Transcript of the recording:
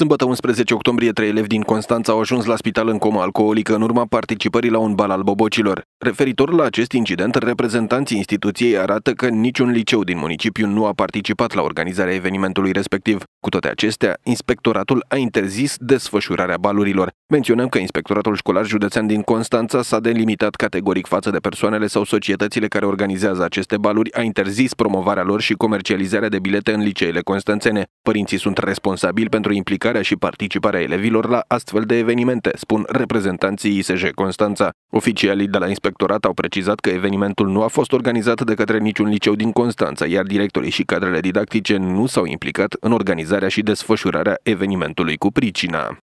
Sâmbătă 11 octombrie, trei elevi din Constanța au ajuns la spital în coma alcoolică în urma participării la un bal al bobocilor. Referitor la acest incident, reprezentanții instituției arată că niciun liceu din municipiu nu a participat la organizarea evenimentului respectiv. Cu toate acestea, inspectoratul a interzis desfășurarea balurilor. Menționăm că inspectoratul școlar județean din Constanța s-a delimitat categoric față de persoanele sau societățile care organizează aceste baluri, a interzis promovarea lor și comercializarea de bilete în liceele constanțene. Părinții sunt responsabili pentru implicarea și participarea elevilor la astfel de evenimente, spun reprezentanții ISJ Constanța. Oficialii de la inspectorat au precizat că evenimentul nu a fost organizat de către niciun liceu din Constanța, iar directorii și cadrele didactice nu s-au implicat în organizarea organizarea și desfășurarea evenimentului cu pricina.